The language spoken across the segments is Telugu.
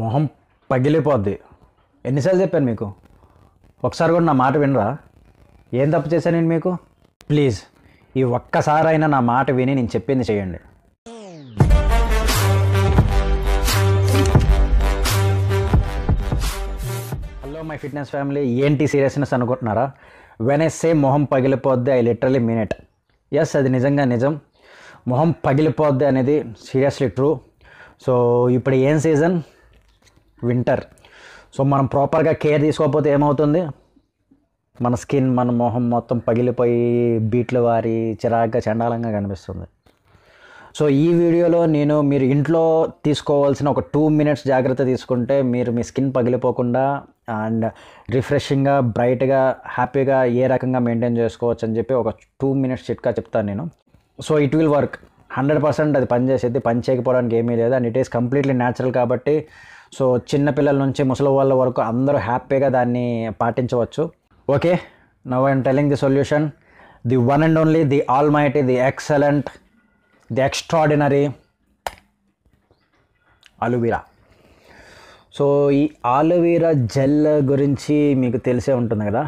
మొహం పగిలిపోద్ది ఎన్నిసార్లు చెప్పాను మీకు ఒకసారి కూడా నా మాట వినరా ఏం తప్పు చేశాను నేను మీకు ప్లీజ్ ఈ ఒక్కసారైనా నా మాట విని నేను చెప్పింది చేయండి హలో మై ఫిట్నెస్ ఫ్యామిలీ ఏంటి సీరియస్నెస్ అనుకుంటున్నారా వెన్ మొహం పగిలిపోద్ది I literally mean it yes అది నిజంగా నిజం మొహం పగిలిపోద్ది అనేది సీరియస్లీ ట్రూ సో ఇప్పుడు ఏం సీజన్ వింటర్ సో మనం ప్రాపర్గా కేర్ తీసుకోకపోతే ఏమవుతుంది మన స్కిన్ మన మొహం మొత్తం పగిలిపోయి బీట్లు వారి చిరాగ్గా చండాలంగా కనిపిస్తుంది సో ఈ వీడియోలో నేను మీరు ఇంట్లో తీసుకోవాల్సిన ఒక టూ మినిట్స్ జాగ్రత్త తీసుకుంటే మీరు మీ స్కిన్ పగిలిపోకుండా అండ్ రిఫ్రెషింగ్గా బ్రైట్గా హ్యాపీగా ఏ రకంగా మెయింటైన్ చేసుకోవచ్చు అని చెప్పి ఒక టూ మినిట్స్ చిట్కా చెప్తాను నేను so it will work hundred percent అది పనిచేసేది పని చేయకపోవడానికి ఏమీ లేదు and it is completely natural కాబట్టి సో చిన్నపిల్లల నుంచి ముసలి వాళ్ళ వరకు అందరూ హ్యాపీగా దాన్ని పాటించవచ్చు okay now I'm telling the solution the one and only the almighty the excellent the extraordinary aloe vera so ఈ ఆలువీరా జెల్ గురించి మీకు తెలిసే ఉంటుంది కదా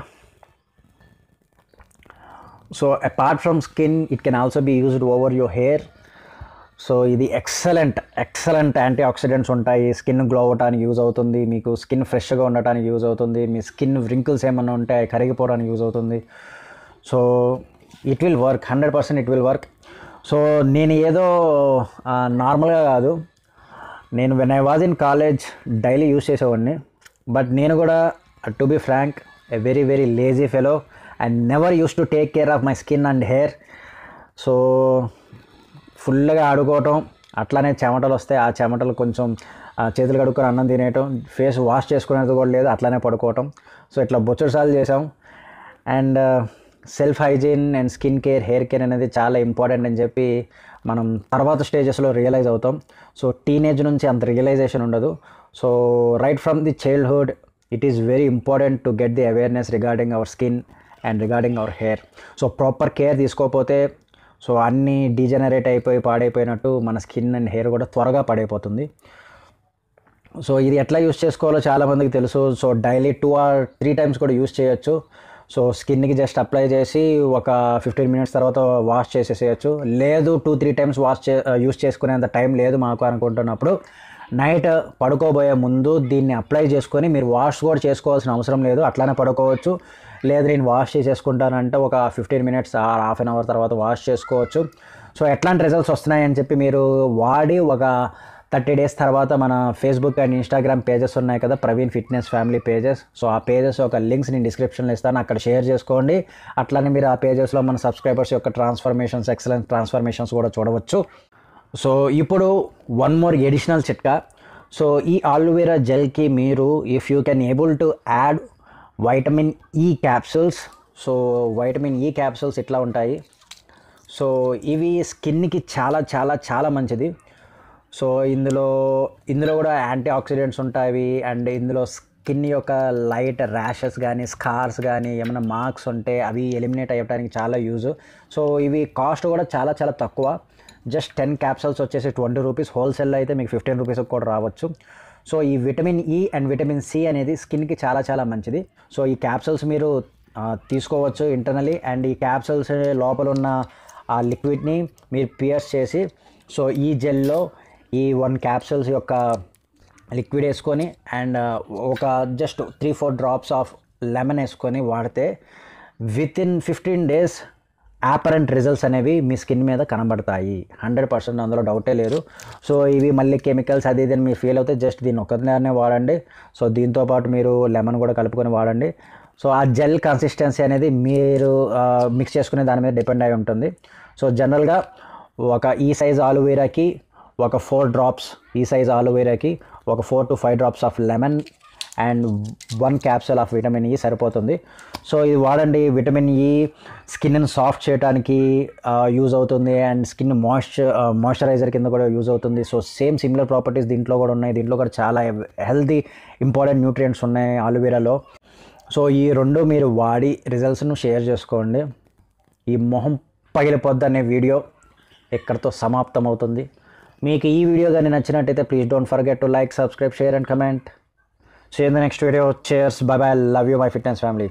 so apart from skin it can also be used over your hair so ఇది ఎక్సలెంట్ ఎక్సలెంట్ యాంటీ ఆక్సిడెంట్స్ ఉంటాయి స్కిన్ గ్లో అవ్వడానికి యూజ్ అవుతుంది మీకు స్కిన్ ఫ్రెష్గా ఉండటానికి యూజ్ అవుతుంది మీ స్కిన్ వ్రింకిల్స్ ఏమైనా ఉంటే కరిగిపోవడానికి యూజ్ అవుతుంది so it will work hundred percent it will work so నేను ఏదో నార్మల్గా కాదు నేను when I was in college daily use చేసేవాడిని బట్ నేను కూడా to be frank a very very lazy fellow I never use to take care of my skin and hair so ఫుల్గా ఆడుకోవటం అట్లానే చెమటలు వస్తాయి ఆ చెమటలు కొంచెం చేతులు కడుక్కొని అన్నం తినేయటం ఫేస్ వాష్ చేసుకునేది కూడా లేదు అట్లానే పడుకోవటం సో ఇట్లా సార్లు చేసాం and self hygiene and skin care hair care అనేది చాలా ఇంపార్టెంట్ అని చెప్పి మనం తర్వాత స్టేజెస్లో రియలైజ్ అవుతాం సో టీనేజ్ నుంచి అంత రియలైజేషన్ ఉండదు so right from the childhood it is very important to get the awareness regarding our skin and regarding our hair so proper care తీసుకోకపోతే సో అన్నీ డీజనరేట్ అయిపోయి పాడైపోయినట్టు మన స్కిన్ అండ్ హెయిర్ కూడా త్వరగా పాడైపోతుంది సో ఇది ఎట్లా యూస్ చేసుకోవాలో చాలామందికి తెలుసు so daily two or three times కూడా యూస్ చేయొచ్చు సో స్కిన్కి జస్ట్ అప్లై చేసి ఒక ఫిఫ్టీన్ మినిట్స్ తర్వాత వాష్ చేసేసేయచ్చు లేదు టూ త్రీ టైమ్స్ వాష్ చే యూస్ చేసుకునేంత టైం లేదు మాకు అనుకుంటున్నప్పుడు నైట్ పడుకోబోయే ముందు దీన్ని అప్లై చేసుకొని మీరు వాష్ కూడా చేసుకోవాల్సిన అవసరం లేదు అట్లానే పడుకోవచ్చు లేదు నేను వాష్ చేసేసుకుంటానంటే ఒక fifteen minutes or half an hour తర్వాత వాష్ చేసుకోవచ్చు సో ఎట్లాంటి రిజల్ట్స్ వస్తున్నాయని చెప్పి మీరు వాడి ఒక థర్టీ డేస్ తర్వాత మన ఫేస్బుక్ అండ్ ఇన్స్టాగ్రామ్ పేజెస్ ఉన్నాయి కదా Praveen fitness family pages so ఆ పేజెస్ ఒక లింక్స్ నేను డిస్క్రిప్షన్లో ఇస్తాను అక్కడ షేర్ చేసుకోండి అట్లానే మీరు ఆ పేజెస్లో మన సబ్స్క్రైబర్స్ యొక్క ట్రాన్స్ఫర్మేషన్స్ ఎక్సలెన్స్ ట్రాన్స్ఫర్మేషన్స్ కూడా చూడవచ్చు సో ఇప్పుడు వన్ మోర్ ఎడిషనల్ చిట్కా సో ఈ ఆలోవేరా జెల్కి మీరు if you can able to add vitamin E capsules so vitamin E capsules ఇట్లా ఉంటాయి సో ఇవి స్కిన్కి చాలా చాలా చాలా మంచిది సో ఇందులో ఇందులో కూడా యాంటీ ఆక్సిడెంట్స్ ఉంటాయి అండ్ ఇందులో స్కిన్ యొక్క లైట్ ర్యాషెస్ కానీ స్కార్స్ కానీ ఏమైనా మార్క్స్ ఉంటే అవి ఎలిమినేట్ అయ్యడానికి చాలా యూజ్ సో ఇవి కాస్ట్ కూడా చాలా చాలా తక్కువ జస్ట్ టెన్ క్యాప్సల్స్ వచ్చేసి ట్వంటీ రూపీస్ హోల్సేల్లో అయితే మీకు ఫిఫ్టీన్ రూపీస్ కూడా రావచ్చు సో ఈ vitamin E e and vitamin C అనేది స్కిన్కి చాలా చాలా మంచిది సో ఈ క్యాప్సల్స్ మీరు తీసుకోవచ్చు ఇంటర్నలీ అండ్ ఈ క్యాప్సల్స్ లోపల ఉన్న ఆ లిక్విడ్ని మీరు పియర్స్ చేసి సో ఈ జెల్లో ఈ వన్ క్యాప్సల్స్ యొక్క లిక్విడ్ వేసుకొని అండ్ ఒక just three four drops of lemon వేసుకొని వాడితే within fifteen days apparent results అనేవి మీ స్కిన్ మీద కనబడతాయి హండ్రెడ్ పర్సెంట్ అందులో డౌటే లేదు సో ఇవి మళ్ళీ కెమికల్స్ అది ఇది మీరు ఫీల్ అవుతే జస్ట్ దీన్ని ఒకదాన్నే వాడండి సో దీంతోపాటు మీరు లెమన్ కూడా కలుపుకొని వాడండి సో ఆ జెల్ కన్సిస్టెన్సీ అనేది మీరు మిక్స్ చేసుకునే దాని మీద డిపెండ్ అయి ఉంటుంది సో జనరల్గా ఒక ఈ సైజ్ ఆలువేరాకి ఒక ఫోర్ డ్రాప్స్ ఈ సైజ్ ఆలోవేరాకి ఒక four to five drops of lemon and one capsule of vitamin E సరిపోతుంది సో ఇది వాడండి విటమిన్ ఈ స్కిన్ని సాఫ్ట్ చేయడానికి యూజ్ అవుతుంది అండ్ స్కిన్ మాయిశ్చర్ మాయిశ్చరైజర్ కింద కూడా యూజ్ అవుతుంది సో సేమ్ సిమిలర్ ప్రాపర్టీస్ దీంట్లో కూడా ఉన్నాయి దీంట్లో కూడా చాలా హెల్దీ ఇంపార్టెంట్ న్యూట్రియంట్స్ ఉన్నాయి ఆలోవేరాలో సో ఈ రెండు మీరు వాడి రిజల్ట్స్ను షేర్ చేసుకోండి ఈ మొహం పగిలిపోద్దు అనే వీడియో ఇక్కడతో సమాప్తం అవుతుంది మీకు ఈ వీడియో కానీ నచ్చినట్టయితే please don't forget to like subscribe share and comment so in the next video cheers bye bye love you my fitness family